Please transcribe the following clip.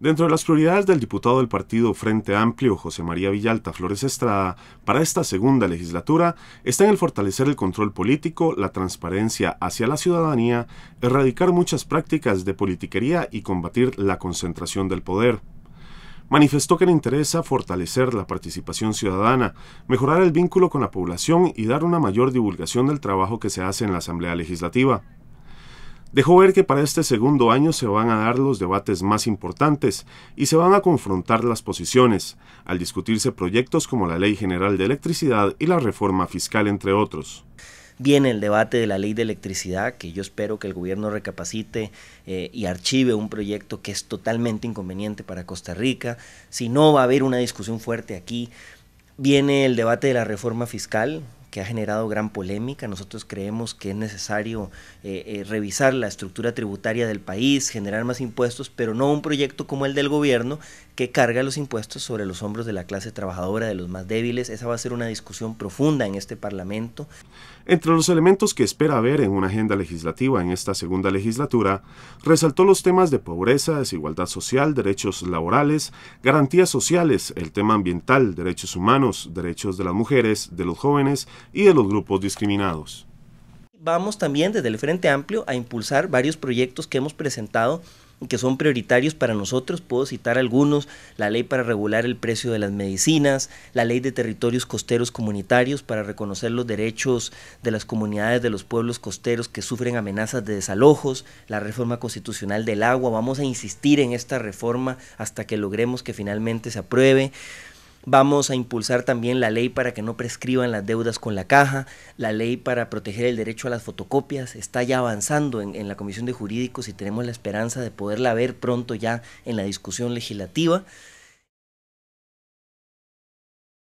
Dentro de las prioridades del diputado del partido Frente Amplio, José María Villalta Flores Estrada, para esta segunda legislatura está en el fortalecer el control político, la transparencia hacia la ciudadanía, erradicar muchas prácticas de politiquería y combatir la concentración del poder. Manifestó que le interesa fortalecer la participación ciudadana, mejorar el vínculo con la población y dar una mayor divulgación del trabajo que se hace en la Asamblea Legislativa dejó ver que para este segundo año se van a dar los debates más importantes y se van a confrontar las posiciones, al discutirse proyectos como la Ley General de Electricidad y la reforma fiscal, entre otros viene el debate de la ley de electricidad, que yo espero que el gobierno recapacite eh, y archive un proyecto que es totalmente inconveniente para Costa Rica. Si no, va a haber una discusión fuerte aquí. Viene el debate de la reforma fiscal, que ha generado gran polémica. Nosotros creemos que es necesario eh, eh, revisar la estructura tributaria del país, generar más impuestos, pero no un proyecto como el del gobierno que carga los impuestos sobre los hombros de la clase trabajadora, de los más débiles. Esa va a ser una discusión profunda en este Parlamento. Entre los elementos que espera ver en una agenda legislativa en esta segunda legislatura, resaltó los temas de pobreza, desigualdad social, derechos laborales, garantías sociales, el tema ambiental, derechos humanos, derechos de las mujeres, de los jóvenes, y de los grupos discriminados. Vamos también desde el Frente Amplio a impulsar varios proyectos que hemos presentado y que son prioritarios para nosotros. Puedo citar algunos, la ley para regular el precio de las medicinas, la ley de territorios costeros comunitarios para reconocer los derechos de las comunidades de los pueblos costeros que sufren amenazas de desalojos, la reforma constitucional del agua. Vamos a insistir en esta reforma hasta que logremos que finalmente se apruebe. Vamos a impulsar también la ley para que no prescriban las deudas con la caja, la ley para proteger el derecho a las fotocopias, está ya avanzando en, la Comisión de Jurídicos y tenemos la esperanza de poderla ver pronto ya en la discusión legislativa.